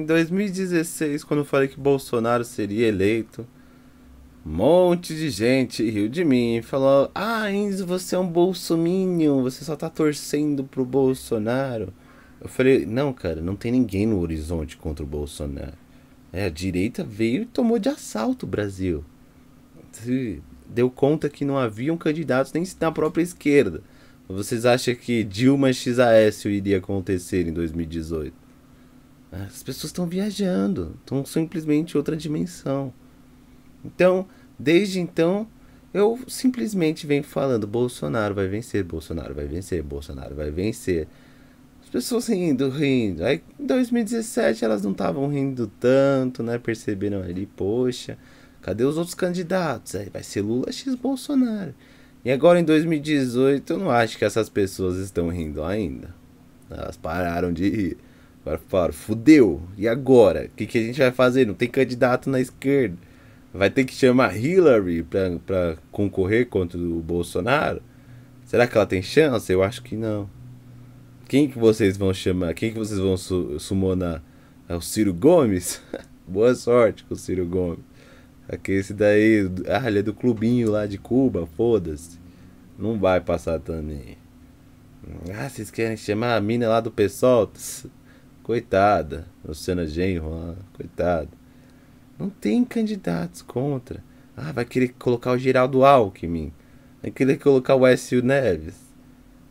Em 2016, quando eu falei que Bolsonaro seria eleito, um monte de gente riu de mim e falou: Ah, Enzo, você é um bolsominion, você só tá torcendo pro Bolsonaro. Eu falei: Não, cara, não tem ninguém no horizonte contra o Bolsonaro. É, a direita veio e tomou de assalto o Brasil. Se deu conta que não haviam candidatos nem na própria esquerda. Vocês acham que Dilma XAS iria acontecer em 2018? As pessoas estão viajando, estão simplesmente outra dimensão. Então, desde então, eu simplesmente venho falando: Bolsonaro vai vencer, Bolsonaro vai vencer, Bolsonaro vai vencer. As pessoas rindo, rindo. Aí em 2017 elas não estavam rindo tanto, né? Perceberam ali, poxa, cadê os outros candidatos? Aí vai ser Lula X Bolsonaro. E agora em 2018 eu não acho que essas pessoas estão rindo ainda. Elas pararam de rir falaram, fudeu, e agora? O que, que a gente vai fazer? Não tem candidato na esquerda. Vai ter que chamar Hillary para concorrer contra o Bolsonaro? Será que ela tem chance? Eu acho que não. Quem que vocês vão chamar? Quem que vocês vão su sumonar? É o Ciro Gomes? Boa sorte com o Ciro Gomes. Aquele esse daí, ah, ele é do clubinho lá de Cuba, foda-se. Não vai passar também. Ah, vocês querem chamar a mina lá do PSOL? Coitada, Luciana Genro, coitada. Não tem candidatos contra. Ah, vai querer colocar o Geraldo Alckmin. Vai querer colocar o Écio Neves.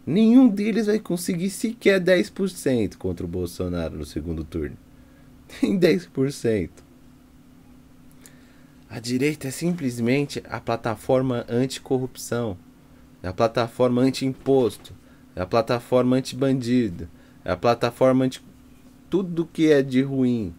Nenhum deles vai conseguir sequer 10% contra o Bolsonaro no segundo turno. Tem 10%. A direita é simplesmente a plataforma anticorrupção, é a plataforma anti-imposto, é a plataforma anti-bandido, é a plataforma anti tudo que é de ruim.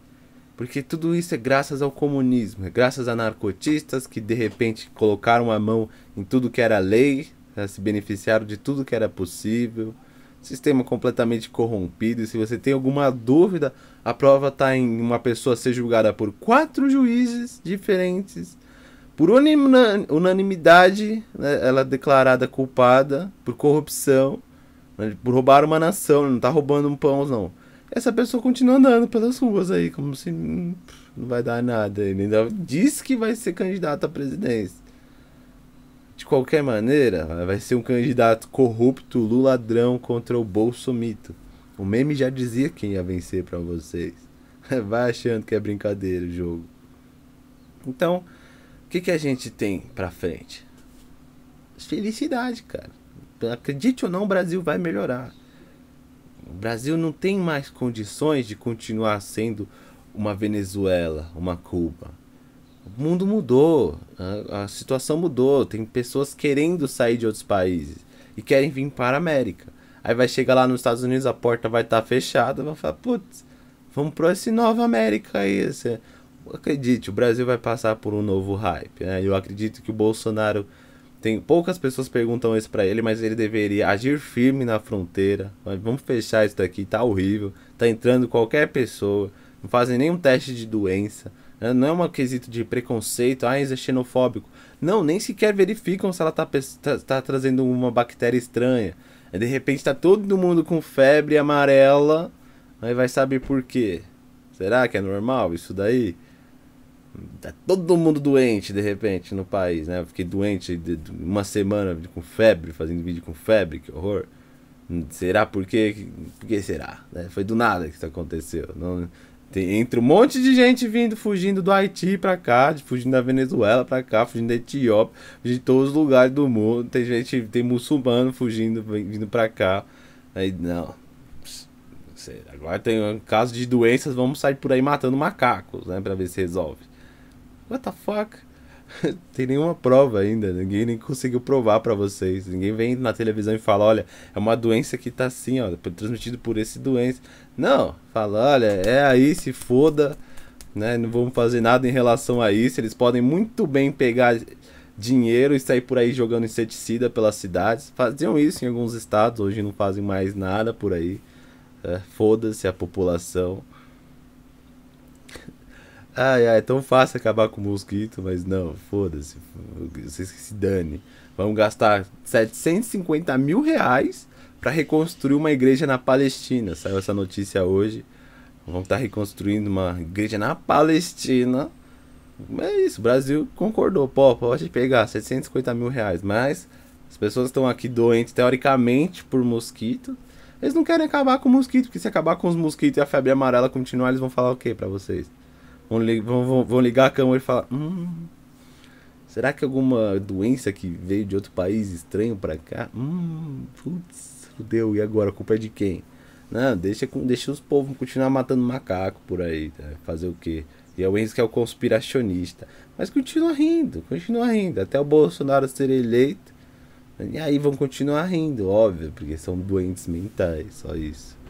Porque tudo isso é graças ao comunismo, é graças a narcotistas que de repente colocaram a mão em tudo que era lei, se beneficiaram de tudo que era possível. Sistema completamente corrompido. E se você tem alguma dúvida, a prova está em uma pessoa ser julgada por quatro juízes diferentes. Por unanimidade, né, ela é declarada culpada por corrupção, né, por roubar uma nação. Não está roubando um pão, não essa pessoa continua andando pelas ruas aí, como se hum, não vai dar nada. Ele ainda diz que vai ser candidato à presidência. De qualquer maneira, vai ser um candidato corrupto, luladrão contra o Bolsomito. O meme já dizia quem ia vencer para vocês. Vai achando que é brincadeira o jogo. Então, o que, que a gente tem para frente? Felicidade, cara. Acredite ou não, o Brasil vai melhorar. O Brasil não tem mais condições de continuar sendo uma Venezuela, uma Cuba. O mundo mudou, a, a situação mudou. Tem pessoas querendo sair de outros países e querem vir para a América. Aí vai chegar lá nos Estados Unidos, a porta vai estar tá fechada, vai falar, putz, vamos para esse Nova América aí. Esse... Acredite, o Brasil vai passar por um novo hype. Né? Eu acredito que o Bolsonaro tem poucas pessoas perguntam isso para ele, mas ele deveria agir firme na fronteira. Vamos fechar isso daqui, tá horrível. Tá entrando qualquer pessoa, não fazem nenhum teste de doença. Né? Não é um quesito de preconceito, ah, isso é xenofóbico. Não, nem sequer verificam se ela tá, tá, tá trazendo uma bactéria estranha. De repente tá todo mundo com febre amarela, aí vai saber por quê. Será que é normal isso daí? Tá todo mundo doente de repente no país, né? Eu fiquei doente de, de uma semana com febre, fazendo vídeo com febre, que horror. Será por quê? Por que será? Né? Foi do nada que isso aconteceu. Não, tem, entre um monte de gente vindo, fugindo do Haiti pra cá, fugindo da Venezuela pra cá, fugindo da Etiópia, de todos os lugares do mundo. Tem gente, tem muçulmano fugindo, vindo pra cá. Aí, não. Agora tem um caso de doenças, vamos sair por aí matando macacos, né? Pra ver se resolve what the fuck? Tem nenhuma prova ainda, ninguém nem conseguiu provar para vocês. Ninguém vem na televisão e fala, olha, é uma doença que tá assim, ó, transmitido por esse doença. Não, fala, olha, é aí, se foda, né? Não vamos fazer nada em relação a isso. Eles podem muito bem pegar dinheiro e sair por aí jogando inseticida pelas cidades. Faziam isso em alguns estados, hoje não fazem mais nada por aí. É, Foda-se a população. Ai, ai, é tão fácil acabar com o mosquito, mas não, foda-se, vocês que se dane. Vamos gastar 750 mil reais para reconstruir uma igreja na Palestina. Saiu essa notícia hoje. Vamos estar tá reconstruindo uma igreja na Palestina. É isso, o Brasil concordou. Pô, pode pegar 750 mil reais, mas as pessoas estão aqui doentes, teoricamente, por mosquito. Eles não querem acabar com o mosquito, porque se acabar com os mosquitos e a febre amarela continuar, eles vão falar o quê para vocês? Vão, vão, ligar a câmera e falar: hum, será que alguma doença que veio de outro país estranho para cá? Hum, putz, fudeu, e agora? A culpa é de quem? Não, deixa, deixa os povos continuar matando macaco por aí, tá? fazer o quê? E é o Enzo que é o conspiracionista. Mas continua rindo, continua rindo. Até o Bolsonaro ser eleito. E aí vão continuar rindo, óbvio, porque são doentes mentais, só isso.